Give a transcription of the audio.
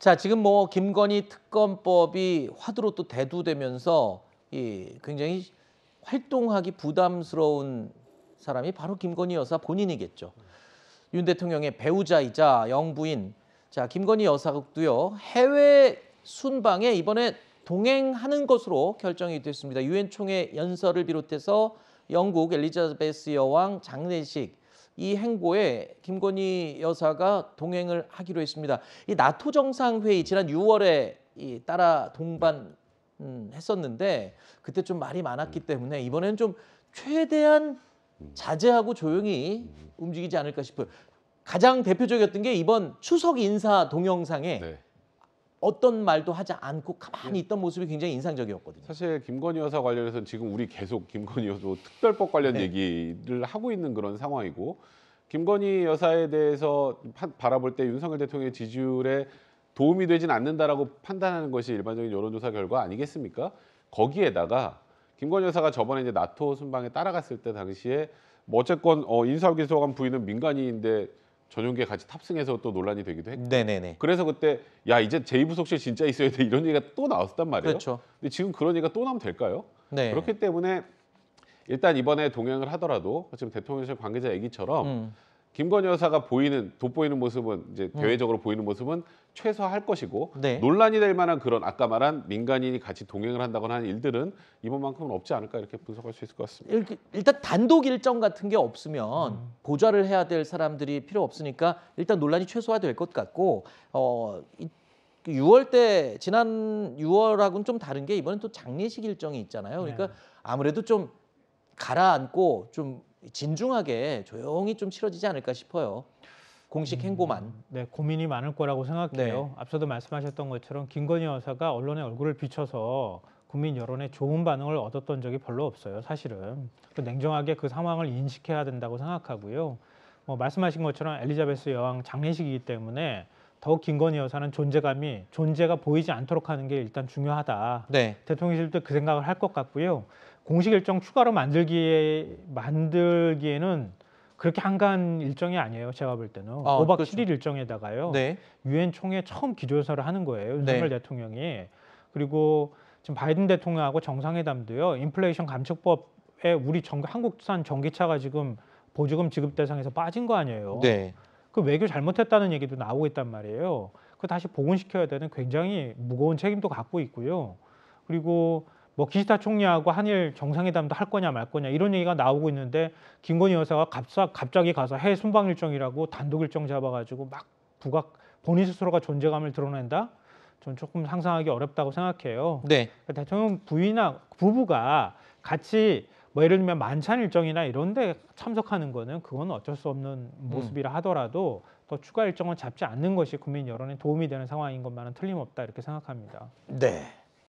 자, 지금 뭐 김건희 특검법이 화두로 또 대두되면서 이 굉장히 활동하기 부담스러운 사람이 바로 김건희 여사 본인이겠죠. 윤 대통령의 배우자이자 영부인 자 김건희 여사국도요 해외 순방에 이번에 동행하는 것으로 결정이 됐습니다. 유엔 총회 연설을 비롯해서 영국 엘리자베스 여왕 장례식 이 행보에 김건희 여사가 동행을 하기로 했습니다. 이 나토 정상회의 지난 6월에 이 따라 동반 음, 했었는데 그때 좀 말이 많았기 때문에 이번에는 좀 최대한 자제하고 조용히 움직이지 않을까 싶어요. 가장 대표적이었던 게 이번 추석 인사 동영상에 네. 어떤 말도 하지 않고 가만히 예. 있던 모습이 굉장히 인상적이었거든요. 사실 김건희 여사 관련해서는 지금 우리 계속 김건희 여사 특별법 관련 네. 얘기를 하고 있는 그런 상황이고 김건희 여사에 대해서 파, 바라볼 때 윤석열 대통령의 지지율에 도움이 되진 않는다라고 판단하는 것이 일반적인 여론조사 결과 아니겠습니까? 거기에다가 김건희 여사가 저번에 이제 나토 순방에 따라갔을 때 당시에 뭐 어쨌건 어, 인사기의 소관 부인은 민간인인데 전용기에 같이 탑승해서 또 논란이 되기도 했고 네네네. 그래서 그때 야 이제 제2부속실 진짜 있어야 돼 이런 얘기가 또 나왔단 었 말이에요. 그렇죠. 근데 지금 그런 얘기가 또 나면 될까요? 네. 그렇기 때문에 일단 이번에 동행을 하더라도 지금 대통령실 관계자 얘기처럼 음. 김건희 여사가 보이는 돋보이는 모습은 이제 음. 대외적으로 음. 보이는 모습은 최소화할 것이고 네. 논란이 될 만한 그런 아까 말한 민간인이 같이 동행을 한다거나 하는 일들은 이번만큼은 없지 않을까 이렇게 분석할 수 있을 것 같습니다. 일단 단독 일정 같은 게 없으면 음. 보좌를 해야 될 사람들이 필요 없으니까 일단 논란이 최소화될 것 같고 어, 이, 6월 때 지난 6월하고는 좀 다른 게 이번엔 또 장례식 일정이 있잖아요. 그러니까 네. 아무래도 좀 가라앉고 좀 진중하게 조용히 좀 치러지지 않을까 싶어요. 공식 음, 행보만. 음, 네, 고민이 많을 거라고 생각해요. 네. 앞서도 말씀하셨던 것처럼 김건희 여사가 언론의 얼굴을 비춰서 국민 여론에 좋은 반응을 얻었던 적이 별로 없어요. 사실은 냉정하게 그 상황을 인식해야 된다고 생각하고요. 뭐 말씀하신 것처럼 엘리자베스 여왕 장례식이기 때문에 더욱 김건희 여사는 존재감이 존재가 보이지 않도록 하는 게 일단 중요하다. 네. 대통령실도 그 생각을 할 것 같고요. 공식 일정 추가로 만들기에 만들기에는 그렇게 한가한 일정이 아니에요. 제가 볼 때는 아, 5박 그렇죠. 7일 일정에다가요. 네. 유엔 총회 처음 기조연설을 하는 거예요. 윤석열 네. 대통령이 그리고 지금 바이든 대통령하고 정상회담도요. 인플레이션 감축법에 우리 정, 한국산 전기차가 지금 보조금 지급 대상에서 빠진 거 아니에요. 네. 그 외교 잘못했다는 얘기도 나오고 있단 말이에요. 그 다시 복원시켜야 되는 굉장히 무거운 책임도 갖고 있고요. 그리고 뭐 기시타 총리하고 한일 정상회담도 할 거냐 말 거냐 이런 얘기가 나오고 있는데 김건희 여사가 갑사, 갑자기 가서 해외 순방 일정이라고 단독 일정 잡아가지고 막 부각 본인 스스로가 존재감을 드러낸다? 전 조금 상상하기 어렵다고 생각해요. 네. 대통령 부인이나 부부가 같이 뭐 예를 들면 만찬 일정이나 이런 데 참석하는 거는 그건 어쩔 수 없는 음. 모습이라 하더라도 더 추가 일정을 잡지 않는 것이 국민 여론에 도움이 되는 상황인 것만은 틀림없다 이렇게 생각합니다. 네.